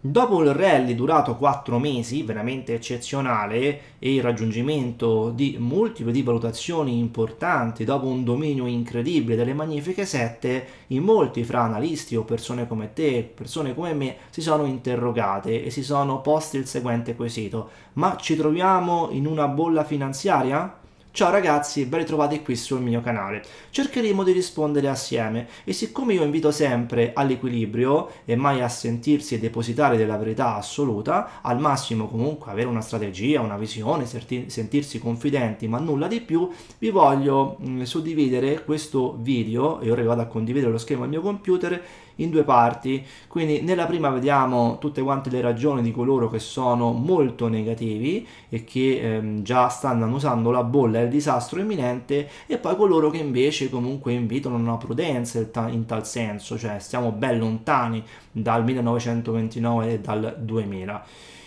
Dopo il rally durato 4 mesi, veramente eccezionale, e il raggiungimento di multiple valutazioni importanti, dopo un dominio incredibile delle magnifiche 7, in molti fra analisti o persone come te, persone come me, si sono interrogate e si sono posti il seguente quesito. Ma ci troviamo in una bolla finanziaria? Ciao ragazzi, ben ritrovati qui sul mio canale. Cercheremo di rispondere assieme e siccome io invito sempre all'equilibrio e mai a sentirsi depositare della verità assoluta, al massimo comunque avere una strategia, una visione, sentirsi confidenti ma nulla di più, vi voglio mh, mm, suddividere questo video e ora vado a condividere lo schermo al mio computer in due parti, quindi nella prima vediamo tutte quante le ragioni di coloro che sono molto negativi e che ehm, già stanno usando la bolla e il disastro imminente e poi coloro che invece comunque invitano a una prudenza in tal senso, cioè stiamo ben lontani dal 1929 e dal 2000.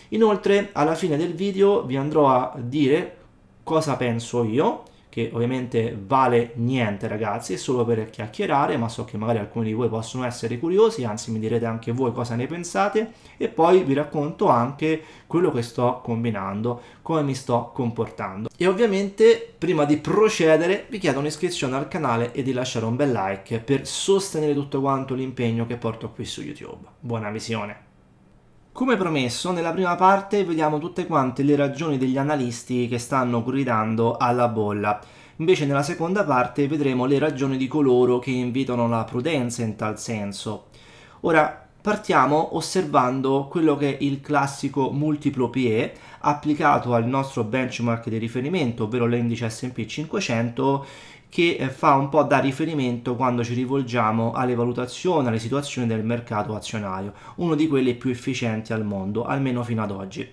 Inoltre alla fine del video vi andrò a dire cosa penso io che ovviamente vale niente ragazzi, è solo per chiacchierare, ma so che magari alcuni di voi possono essere curiosi, anzi mi direte anche voi cosa ne pensate e poi vi racconto anche quello che sto combinando, come mi sto comportando. E ovviamente prima di procedere vi chiedo un'iscrizione al canale e di lasciare un bel like per sostenere tutto quanto l'impegno che porto qui su YouTube. Buona visione! Come promesso, nella prima parte vediamo tutte quante le ragioni degli analisti che stanno gridando alla bolla. Invece nella seconda parte vedremo le ragioni di coloro che invitano la prudenza in tal senso. Ora, partiamo osservando quello che è il classico multiplo PE applicato al nostro benchmark di riferimento, ovvero l'indice S&P 500, che eh, fa un po' da riferimento quando ci rivolgiamo alle valutazioni, alle situazioni del mercato azionario, uno di quelli più efficienti al mondo, almeno fino ad oggi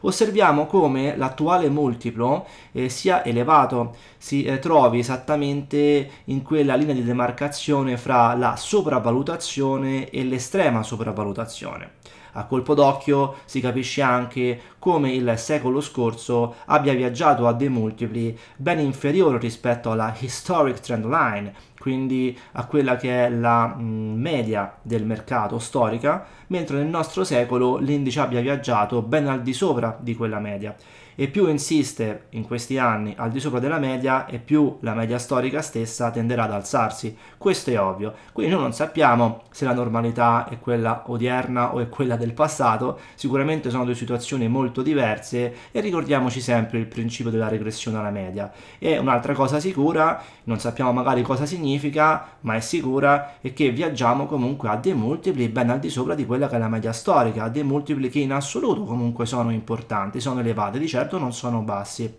osserviamo come l'attuale multiplo eh, sia elevato, si eh, trovi esattamente in quella linea di demarcazione fra la sopravvalutazione e l'estrema sopravvalutazione. A colpo d'occhio si capisce anche come il secolo scorso abbia viaggiato a dei multipli ben inferiori rispetto alla historic trend line, quindi a quella che è la mm, media del mercato storica, mentre nel nostro secolo l'indice abbia viaggiato ben al di sopra di quella media e più insiste in questi anni al di sopra della media e più la media storica stessa tenderà ad alzarsi. Questo è ovvio. Quindi noi non sappiamo se la normalità è quella odierna o è quella del passato, sicuramente sono due situazioni molto diverse e ricordiamoci sempre il principio della regressione alla media. E un'altra cosa sicura, non sappiamo magari cosa significa, ma è sicura, è che viaggiamo comunque a dei multipli ben al di sopra di quella che è la media storica, a dei multipli che in assoluto comunque sono importanti, sono elevate di certo certo non sono bassi.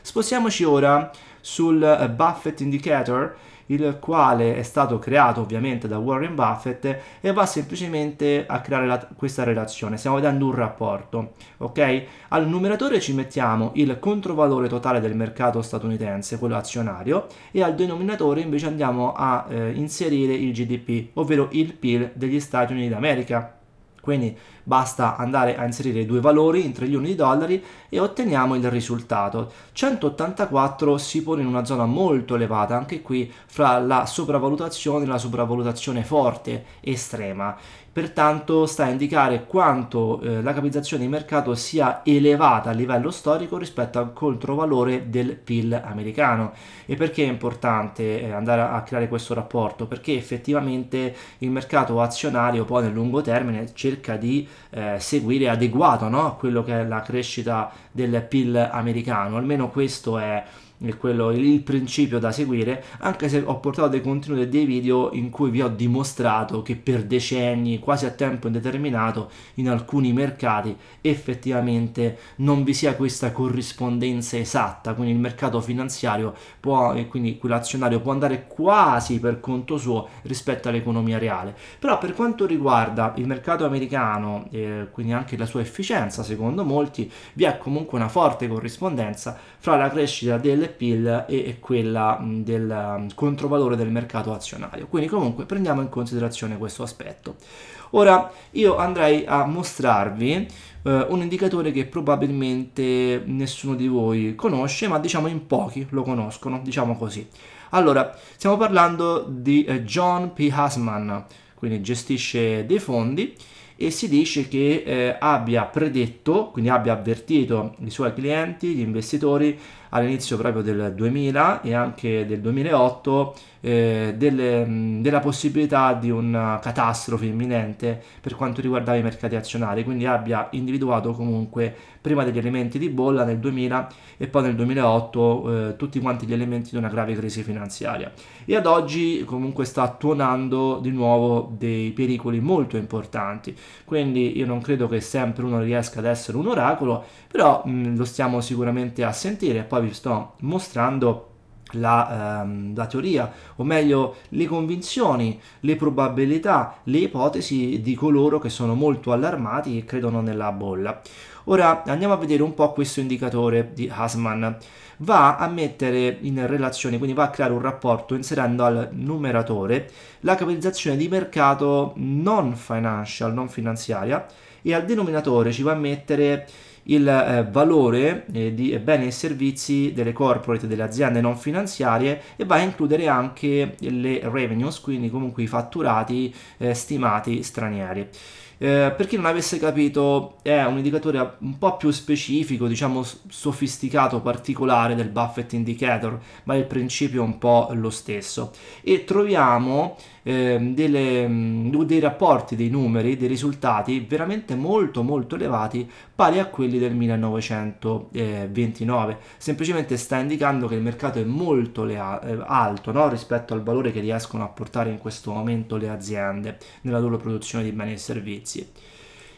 Spostiamoci ora sul eh, Buffett Indicator, il quale è stato creato ovviamente da Warren Buffett e va semplicemente a creare la, questa relazione. Stiamo vedendo un rapporto, ok? Al numeratore ci mettiamo il controvalore totale del mercato statunitense, quello azionario, e al denominatore invece andiamo a eh, inserire il GDP, ovvero il PIL degli Stati Uniti d'America. Quindi Basta andare a inserire due valori in trilioni di dollari e otteniamo il risultato. 184 si pone in una zona molto elevata, anche qui fra la sopravvalutazione e la sopravvalutazione forte, estrema. Pertanto sta a indicare quanto eh, la capitalizzazione di mercato sia elevata a livello storico rispetto al controvalore del PIL americano. E perché è importante eh, andare a creare questo rapporto? Perché effettivamente il mercato azionario poi nel lungo termine cerca di eh, seguire adeguato no? a quello che è la crescita del PIL americano, almeno questo è è quello il principio da seguire, anche se ho portato dei contenuti e dei video in cui vi ho dimostrato che per decenni, quasi a tempo indeterminato, in alcuni mercati effettivamente non vi sia questa corrispondenza esatta, quindi il mercato finanziario può, e quindi quell'azionario può andare quasi per conto suo rispetto all'economia reale. Però per quanto riguarda il mercato americano, eh, quindi anche la sua efficienza, secondo molti, vi è comunque una forte corrispondenza fra la crescita del PIL e quella del controvalore del mercato azionario. Quindi comunque prendiamo in considerazione questo aspetto. Ora io andrei a mostrarvi eh, un indicatore che probabilmente nessuno di voi conosce, ma diciamo in pochi lo conoscono, diciamo così. Allora, stiamo parlando di eh, John P. Hasman, quindi gestisce dei fondi e si dice che eh, abbia predetto, quindi abbia avvertito i suoi clienti, gli investitori, all'inizio proprio del 2000 e anche del 2008 eh, delle, mh, della possibilità di una catastrofe imminente per quanto riguardava i mercati azionari, quindi abbia individuato comunque prima degli elementi di bolla nel 2000 e poi nel 2008 eh, tutti quanti gli elementi di una grave crisi finanziaria e ad oggi comunque sta tuonando di nuovo dei pericoli molto importanti, quindi io non credo che sempre uno riesca ad essere un oracolo, però mh, lo stiamo sicuramente a sentire poi vi sto mostrando la, ehm, la, teoria, o meglio le convinzioni, le probabilità, le ipotesi di coloro che sono molto allarmati e credono nella bolla. Ora andiamo a vedere un po' questo indicatore di Hasman va a mettere in relazione, quindi va a creare un rapporto inserendo al numeratore la capitalizzazione di mercato non financial, non finanziaria, e al denominatore ci va a mettere il eh, valore eh, di eh, beni e servizi delle corporate, delle aziende non finanziarie e va a includere anche le revenues, quindi comunque i fatturati eh, stimati stranieri. Eh, per chi non avesse capito, è un indicatore un po' più specifico, diciamo sofisticato, particolare del Buffett Indicator, ma il principio è un po' lo stesso. E troviamo eh, delle, mm, dei rapporti dei numeri, dei risultati veramente molto molto elevati pari a quelli del 1929. Semplicemente sta indicando che il mercato è molto eh, alto no? rispetto al valore che riescono a portare in questo momento le aziende nella loro produzione di beni e servizi.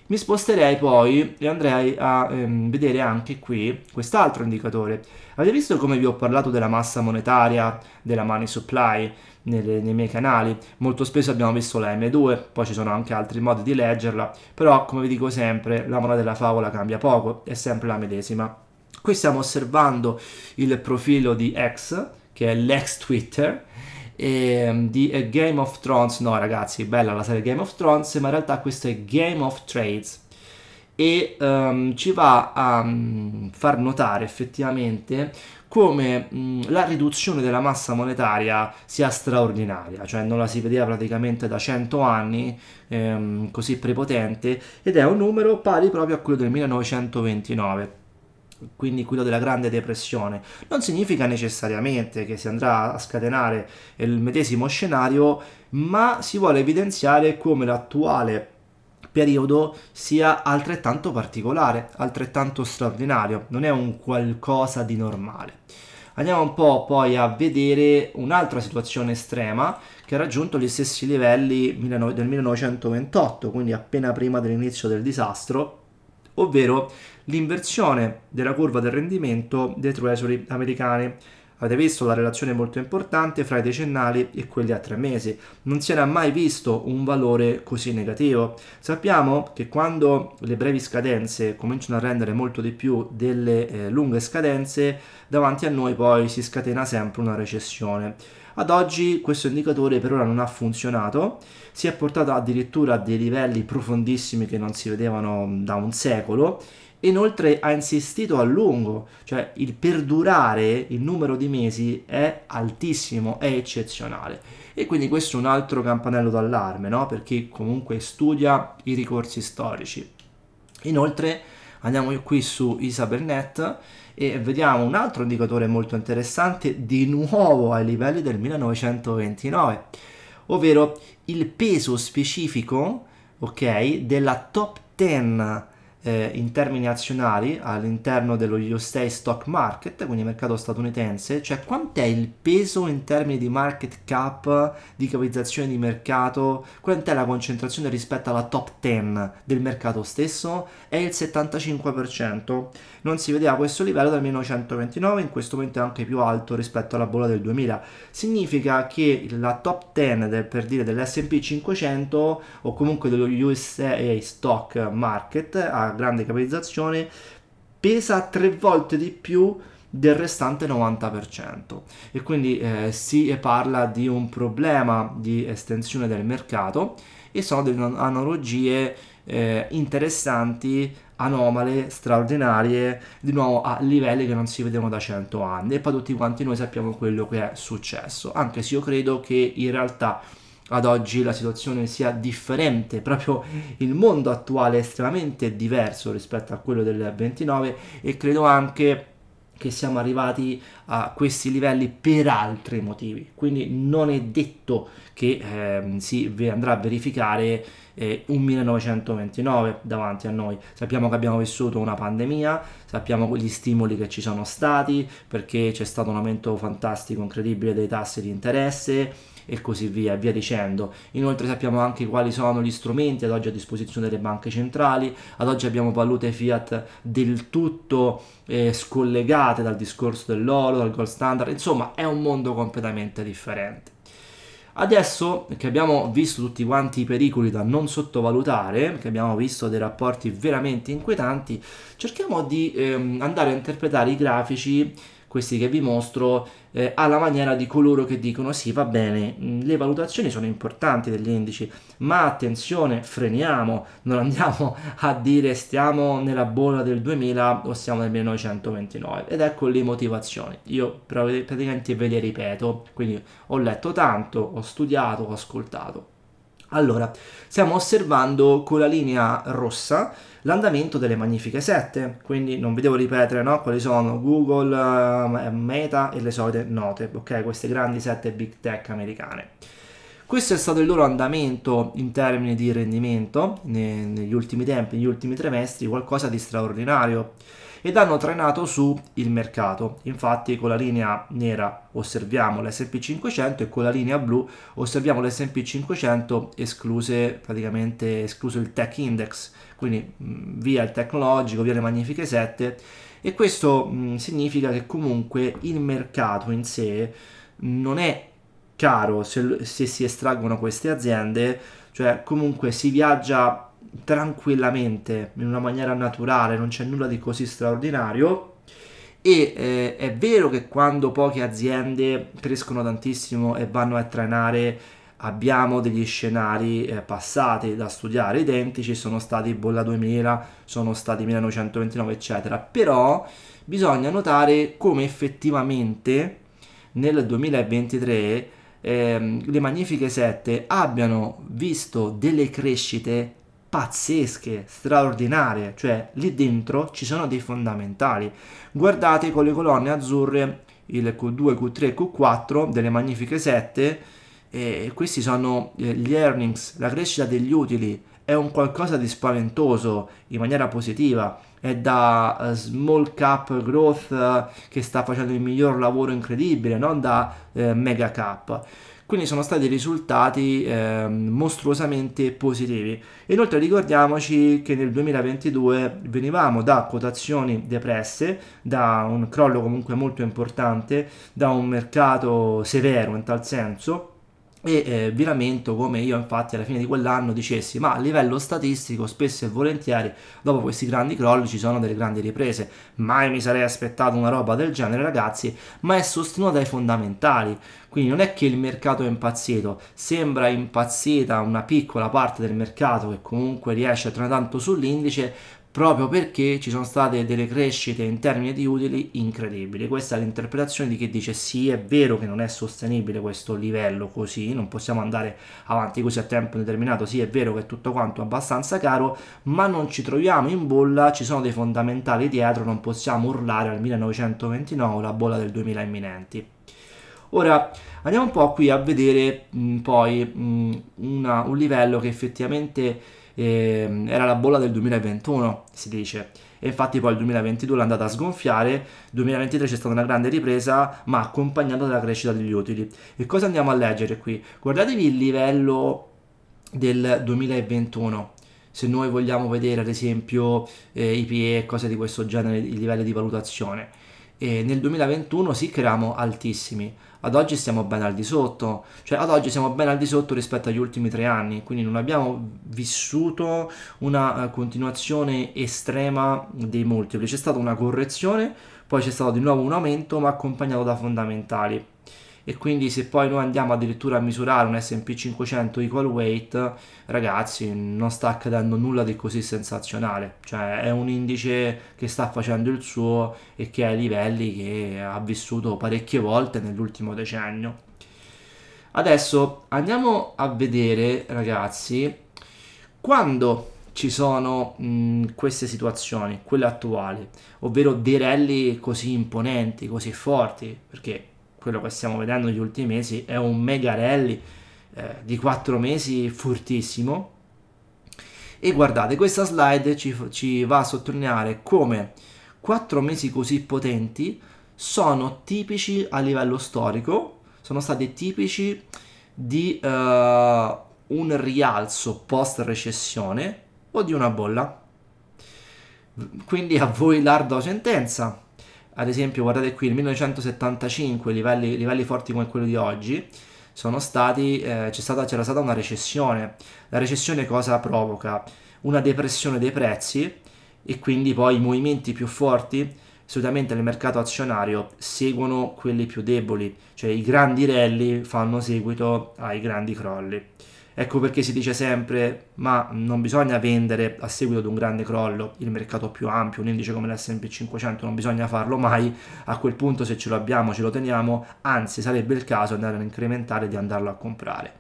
Mi sposterei poi e andrei a ehm, vedere anche qui quest'altro indicatore. Avete visto come vi ho parlato della massa monetaria, della money supply? nelle, nei miei canali. Molto spesso abbiamo visto la M2, poi ci sono anche altri modi di leggerla, però come vi dico sempre, la moda della favola cambia poco, è sempre la medesima. Qui stiamo osservando il profilo di X, che è l'ex Twitter, e, ehm, di A Game of Thrones. No, ragazzi, bella la serie Game of Thrones, ma in realtà questo è Game of Trades. E um, ci va a um, far notare effettivamente come mh, la riduzione della massa monetaria sia straordinaria, cioè non la si vedeva praticamente da 100 anni ehm, così prepotente ed è un numero pari proprio a quello del 1929 quindi quello della Grande Depressione. Non significa necessariamente che si andrà a scatenare il medesimo scenario, ma si vuole evidenziare come l'attuale periodo sia altrettanto particolare, altrettanto straordinario, non è un qualcosa di normale. Andiamo un po' poi a vedere un'altra situazione estrema che ha raggiunto gli stessi livelli del 1928, quindi appena prima dell'inizio del disastro, ovvero l'inversione della curva del rendimento dei treasury americani Avete visto la relazione molto importante fra i decennali e quelli a tre mesi. Non si era mai visto un valore così negativo. Sappiamo che quando le brevi scadenze cominciano a rendere molto di più delle eh, lunghe scadenze, davanti a noi poi si scatena sempre una recessione. Ad oggi questo indicatore per ora non ha funzionato, si è portato addirittura a dei livelli profondissimi che non si vedevano mm, da un secolo Inoltre ha insistito a lungo, cioè il perdurare il numero di mesi è altissimo, è eccezionale. E quindi questo è un altro campanello d'allarme, no? Per chi comunque studia i ricorsi storici. Inoltre andiamo qui su Isabernet e vediamo un altro indicatore molto interessante, di nuovo ai livelli del 1929, ovvero il peso specifico, ok, della top 10 eh, in termini azionari all'interno dello USA Stock Market, quindi mercato statunitense, cioè quant'è il peso in termini di market cap, di capitalizzazione di mercato, quant'è la concentrazione rispetto alla top 10 del mercato stesso? È il 75%. Non si vedeva questo livello dal 1929, in questo momento è anche più alto rispetto alla bolla del 2000. Significa che la top 10 del, per dire dell'S&P 500 o comunque dello USA Stock Market ha grande capitalizzazione, pesa tre volte di più del restante 90% e quindi eh, si eh, parla di un problema di estensione del mercato e sono delle analogie eh, interessanti anomale, straordinarie, di nuovo a livelli che non si vedevano da 100 anni e poi tutti quanti noi sappiamo quello che è successo, anche se io credo che in realtà ad oggi la situazione sia differente, proprio il mondo attuale è estremamente diverso rispetto a quello del 29 e credo anche che siamo arrivati a questi livelli per altri motivi. Quindi non è detto che eh, si andrà a verificare eh, un 1929 davanti a noi. Sappiamo che abbiamo vissuto una pandemia, sappiamo gli stimoli che ci sono stati, perché c'è stato un aumento fantastico, incredibile dei tassi di interesse e così via, via dicendo. Inoltre sappiamo anche quali sono gli strumenti ad oggi a disposizione delle banche centrali, ad oggi abbiamo valute fiat del tutto eh, scollegate dal discorso dell'oro, dal gold standard, insomma è un mondo completamente differente. Adesso che abbiamo visto tutti quanti i pericoli da non sottovalutare, che abbiamo visto dei rapporti veramente inquietanti, cerchiamo di ehm, andare a interpretare i grafici questi che vi mostro, eh, alla maniera di coloro che dicono sì, va bene, mm, le valutazioni sono importanti degli indici, ma attenzione, freniamo, non andiamo a dire stiamo nella bolla del 2000 o siamo nel 1929. Ed ecco le motivazioni. Io praticamente ve le ripeto, quindi ho letto tanto, ho studiato, ho ascoltato. Allora, stiamo osservando con la linea rossa l'andamento delle magnifiche 7, quindi non vi devo ripetere no, quali sono Google, eh, Meta e le solite note, ok? Queste grandi 7 big tech americane. Questo è stato il loro andamento in termini di rendimento negli ultimi tempi, negli ultimi trimestri, qualcosa di straordinario ed hanno trainato su il mercato. Infatti con la linea nera osserviamo l'S&P 500 e con la linea blu osserviamo l'S&P 500 escluse praticamente escluso il tech index, quindi mm, via il tecnologico, via le magnifiche 7 e questo mh, mm, significa che comunque il mercato in sé non è caro se, se si estraggono queste aziende, cioè comunque si viaggia tranquillamente, in una maniera naturale, non c'è nulla di così straordinario. E eh, è vero che quando poche aziende crescono tantissimo e vanno a trainare abbiamo degli scenari eh, passati da studiare identici, sono stati Bolla 2000, sono stati 1929 eccetera, però bisogna notare come effettivamente nel 2023 eh, le Magnifiche 7 abbiano visto delle crescite pazzesche, straordinarie, cioè lì dentro ci sono dei fondamentali. Guardate con le colonne azzurre il Q2, Q3 Q4 delle magnifiche 7 e questi sono eh, gli earnings, la crescita degli utili, è un qualcosa di spaventoso in maniera positiva, è da eh, small cap growth eh, che sta facendo il miglior lavoro incredibile, non da mega cap. Quindi sono stati risultati eh, mostruosamente positivi. Inoltre ricordiamoci che nel 2022 venivamo da quotazioni depresse, da un crollo comunque molto importante, da un mercato severo in tal senso e eh, vi lamento come io infatti alla fine di quell'anno dicessi ma a livello statistico spesso e volentieri dopo questi grandi crolli ci sono delle grandi riprese mai mi sarei aspettato una roba del genere ragazzi ma è sostenuta dai fondamentali quindi non è che il mercato è impazzito sembra impazzita una piccola parte del mercato che comunque riesce a tornare tanto sull'indice proprio perché ci sono state delle crescite in termini di utili incredibili. Questa è l'interpretazione di chi dice sì, è vero che non è sostenibile questo livello così, non possiamo andare avanti così a tempo determinato, sì è vero che è tutto quanto abbastanza caro, ma non ci troviamo in bolla, ci sono dei fondamentali dietro, non possiamo urlare al 1929 la bolla del 2000 imminenti. Ora andiamo un po' qui a vedere mh, poi mh, una, un livello che effettivamente eh, era la bolla del 2021, si dice. E infatti poi il 2022 l'è andata a sgonfiare, 2023 c'è stata una grande ripresa, ma accompagnata dalla crescita degli utili. E cosa andiamo a leggere qui? Guardatevi il livello del 2021. Se noi vogliamo vedere ad esempio eh, IPE e cose di questo genere, i livelli di valutazione e nel 2021 sì che eravamo altissimi, ad oggi stiamo ben al di sotto, cioè ad oggi siamo ben al di sotto rispetto agli ultimi tre anni, quindi non abbiamo vissuto una eh, continuazione estrema dei multipli, c'è stata una correzione, poi c'è stato di nuovo un aumento ma accompagnato da fondamentali e quindi se poi noi andiamo addirittura a misurare un S&P 500 equal weight ragazzi non sta accadendo nulla di così sensazionale cioè è un indice che sta facendo il suo e che è ai livelli che ha vissuto parecchie volte nell'ultimo decennio adesso andiamo a vedere ragazzi quando ci sono mh, queste situazioni, quelle attuali, ovvero dei rally così imponenti, così forti, perché quello che stiamo vedendo negli ultimi mesi è un mega rally eh, di 4 mesi fortissimo e guardate questa slide ci, ci va a sottolineare come 4 mesi così potenti sono tipici a livello storico sono stati tipici di uh, un rialzo post recessione o di una bolla quindi a voi l'ardo sentenza ad esempio guardate qui nel 1975 livelli, livelli forti come quello di oggi sono stati eh, stata, c'era stata una recessione la recessione cosa provoca una depressione dei prezzi e quindi poi i movimenti più forti solitamente nel mercato azionario seguono quelli più deboli cioè i grandi rally fanno seguito ai grandi crolli Ecco perché si dice sempre, ma non bisogna vendere a seguito di un grande crollo il mercato più ampio, un indice come l'S&P 500, non bisogna farlo mai, a quel punto se ce lo abbiamo ce lo teniamo, anzi sarebbe il caso di andare a incrementare e di andarlo a comprare.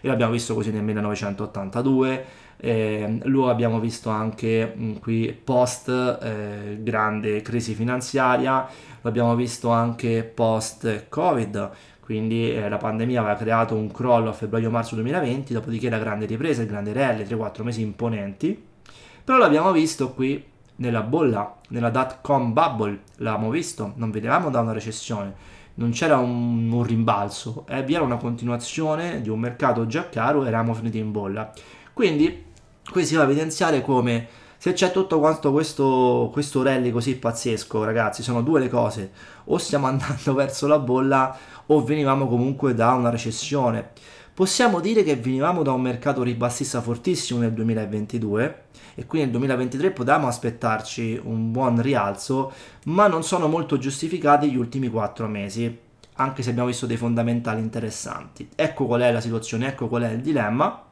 E l'abbiamo visto così nel 1982, eh, lo abbiamo visto anche mh, mm, qui post eh, grande crisi finanziaria, lo abbiamo visto anche post Covid, quindi eh, la pandemia aveva creato un crollo a febbraio-marzo 2020, dopodiché la grande ripresa, il grande RL, 3-4 mesi imponenti, però l'abbiamo visto qui nella bolla, nella dot com bubble, l'abbiamo visto, non vedevamo da una recessione, non c'era un, un rimbalzo, eh, era una continuazione di un mercato già caro, eravamo finiti in bolla. Quindi qui si va a evidenziare come se c'è tutto quanto questo, questo rally così pazzesco, ragazzi, sono due le cose. O stiamo andando verso la bolla o venivamo comunque da una recessione. Possiamo dire che venivamo da un mercato ribassista fortissimo nel 2022 e quindi nel 2023 potevamo aspettarci un buon rialzo, ma non sono molto giustificati gli ultimi 4 mesi, anche se abbiamo visto dei fondamentali interessanti. Ecco qual è la situazione, ecco qual è il dilemma.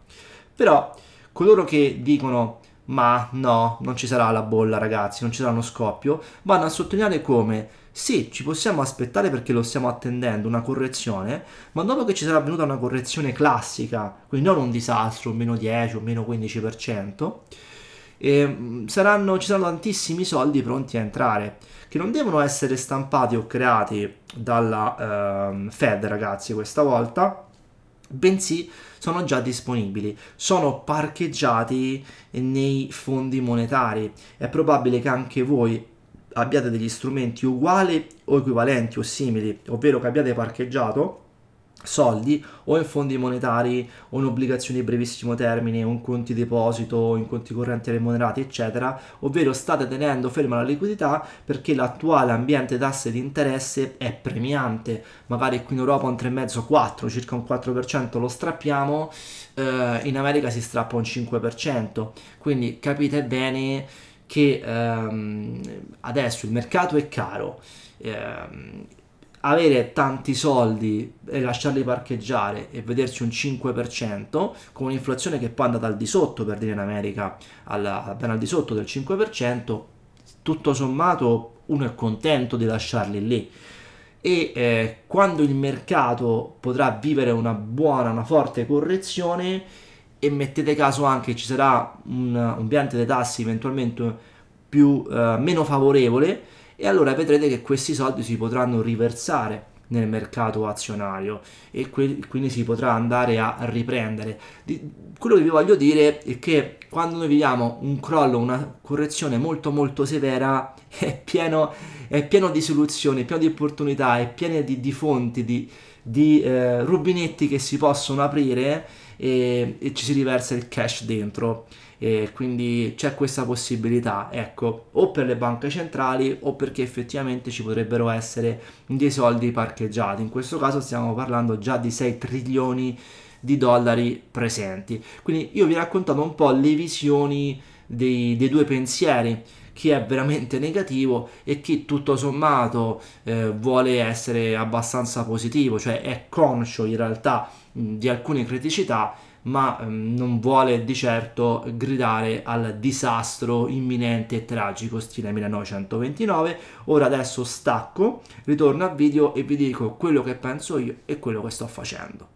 Però coloro che dicono ma no, non ci sarà la bolla ragazzi, non ci sarà uno scoppio, vanno a sottolineare come sì, ci possiamo aspettare perché lo stiamo attendendo, una correzione, ma dopo che ci sarà avvenuta una correzione classica, quindi non un disastro, un meno 10 o meno 15%, e mm, saranno, ci saranno tantissimi soldi pronti a entrare, che non devono essere stampati o creati dalla eh, Fed ragazzi questa volta, bensì sono già disponibili, sono parcheggiati nei fondi monetari. È probabile che anche voi abbiate degli strumenti uguali o equivalenti o simili, ovvero che abbiate parcheggiato soldi o in fondi monetari o in obbligazioni di brevissimo termine o in conti deposito o in conti correnti remunerati eccetera ovvero state tenendo ferma la liquidità perché l'attuale ambiente tasse di interesse è premiante magari qui in Europa un 3,5 4 circa un 4% lo strappiamo eh, in America si strappa un 5% quindi capite bene che ehm, adesso il mercato è caro ehm, avere tanti soldi e lasciarli parcheggiare e vedersi un 5% con un'inflazione che poi è andata al di sotto per dire in America alla, ben al di sotto del 5% tutto sommato uno è contento di lasciarli lì e eh, quando il mercato potrà vivere una buona, una forte correzione e mettete caso anche ci sarà un, un piante dei tassi eventualmente più, eh, meno favorevole e allora vedrete che questi soldi si potranno riversare nel mercato azionario e que- quindi si potrà andare a riprendere. Di- quello che vi voglio dire è che quando noi viviamo un crollo, una correzione molto molto severa, è pieno, è pieno di soluzioni, è pieno di opportunità, è pieno di, di fonti, di, di eh, rubinetti che si possono aprire e, e ci si riversa il cash dentro e quindi c'è questa possibilità, ecco, o per le banche centrali o perché effettivamente ci potrebbero essere dei soldi parcheggiati. In questo caso stiamo parlando già di 6 trilioni di dollari presenti. Quindi io vi ho raccontato un po' le visioni dei, dei due pensieri chi è veramente negativo e chi tutto sommato eh, vuole essere abbastanza positivo, cioè è conscio in realtà mh, di alcune criticità ma ehm, non vuole di certo gridare al disastro imminente e tragico stile 1929. Ora adesso stacco, ritorno al video e vi dico quello che penso io e quello che sto facendo.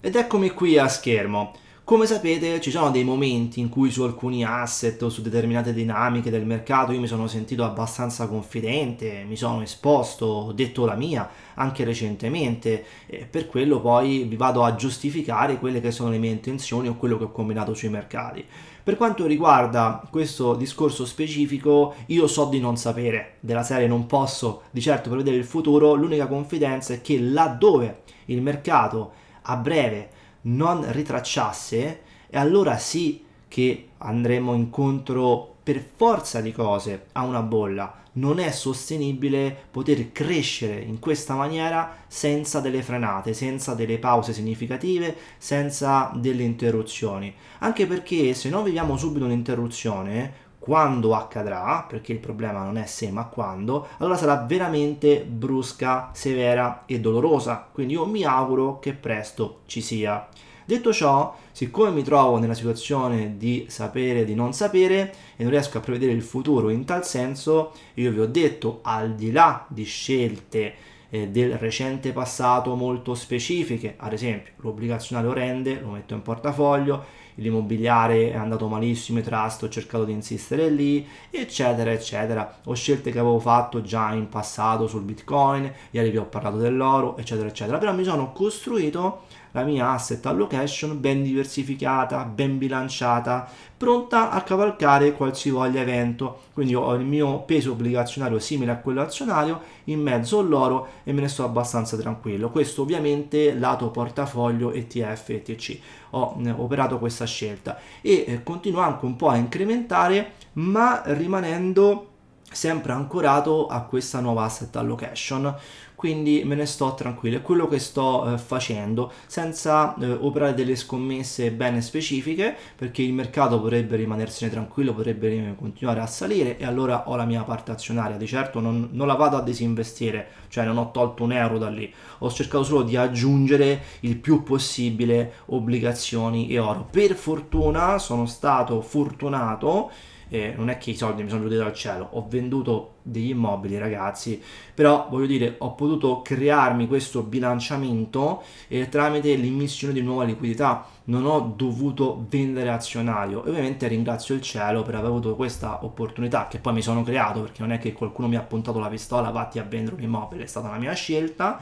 Ed eccomi qui a schermo. Come sapete ci sono dei momenti in cui su alcuni asset o su determinate dinamiche del mercato io mi sono sentito abbastanza confidente, mi sono esposto, ho detto la mia anche recentemente e per quello poi vi vado a giustificare quelle che sono le mie intenzioni o quello che ho combinato sui mercati. Per quanto riguarda questo discorso specifico, io so di non sapere, della serie non posso di certo prevedere il futuro, l'unica confidenza è che laddove il mercato a breve non ritracciasse, e allora sì che andremo incontro per forza di cose a una bolla. Non è sostenibile poter crescere in questa maniera senza delle frenate, senza delle pause significative, senza delle interruzioni. Anche perché se non viviamo subito un'interruzione, quando accadrà, perché il problema non è se ma quando, allora sarà veramente brusca, severa e dolorosa. Quindi io mi auguro che presto ci sia. Detto ciò, siccome mi trovo nella situazione di sapere di non sapere e non riesco a prevedere il futuro in tal senso, io vi ho detto, al di là di scelte eh, del recente passato molto specifiche, ad esempio l'obbligazionale orrende, lo metto in portafoglio, l'immobiliare è andato malissimo, i trust, ho cercato di insistere lì, eccetera, eccetera. Ho scelte che avevo fatto già in passato sul Bitcoin, ieri vi ho parlato dell'oro, eccetera, eccetera. Però mi sono costruito la mia asset allocation ben diversificata, ben bilanciata, pronta a cavalcare qualsivoglia evento. Quindi ho il mio peso obbligazionario simile a quello azionario in mezzo all'oro e me ne sto abbastanza tranquillo. Questo ovviamente lato portafoglio ETF ETC. Ho eh, operato questa scelta e eh, continuo anche un po' a incrementare ma rimanendo sempre ancorato a questa nuova asset allocation quindi me ne sto tranquillo è quello che sto eh, facendo senza eh, operare delle scommesse bene specifiche perché il mercato potrebbe rimanersene tranquillo potrebbe continuare a salire e allora ho la mia parte azionaria di certo non, non la vado a disinvestire cioè non ho tolto un euro da lì ho cercato solo di aggiungere il più possibile obbligazioni e oro per fortuna sono stato fortunato eh, non è che i soldi mi sono venuti dal cielo, ho venduto degli immobili ragazzi, però voglio dire ho potuto crearmi questo bilanciamento eh, tramite l'immissione di nuova liquidità, non ho dovuto vendere azionario e ovviamente ringrazio il cielo per aver avuto questa opportunità che poi mi sono creato perché non è che qualcuno mi ha puntato la pistola vatti a vendere un immobile, è stata la mia scelta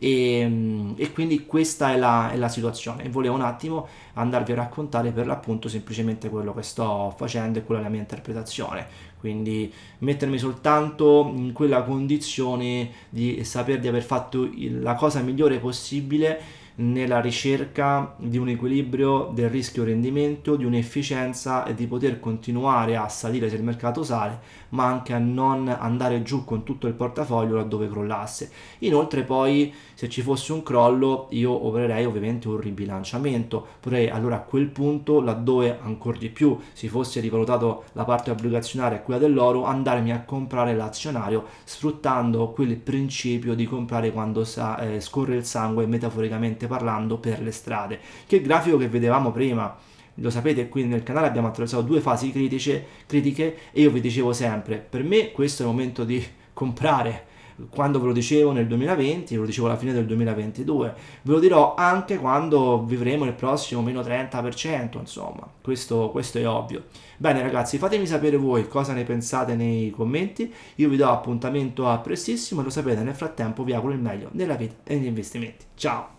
e, ehm, e quindi questa è la, è la, situazione volevo un attimo andarvi a raccontare per l'appunto semplicemente quello che sto facendo e quella è la mia interpretazione quindi mettermi soltanto in quella condizione di sapere di aver fatto la cosa migliore possibile nella ricerca di un equilibrio del rischio rendimento, di un'efficienza e di poter continuare a salire se il mercato sale ma anche a non andare giù con tutto il portafoglio laddove crollasse. Inoltre poi se ci fosse un crollo io opererei ovviamente un ribilanciamento, potrei allora a quel punto laddove ancora di più si fosse rivalutato la parte obbligazionaria e quella dell'oro andarmi a comprare l'azionario sfruttando quel principio di comprare quando sa, eh, scorre il sangue metaforicamente parlando per le strade. Che grafico che vedevamo prima lo sapete qui nel canale abbiamo attraversato due fasi critiche, critiche e io vi dicevo sempre, per me questo è il momento di comprare, quando ve lo dicevo nel 2020, ve lo dicevo alla fine del 2022, ve lo dirò anche quando vivremo il prossimo meno 30%, insomma, questo, questo, è ovvio. Bene ragazzi, fatemi sapere voi cosa ne pensate nei commenti, io vi do appuntamento a prestissimo, lo sapete, nel frattempo vi auguro il meglio nella vita e negli investimenti. Ciao!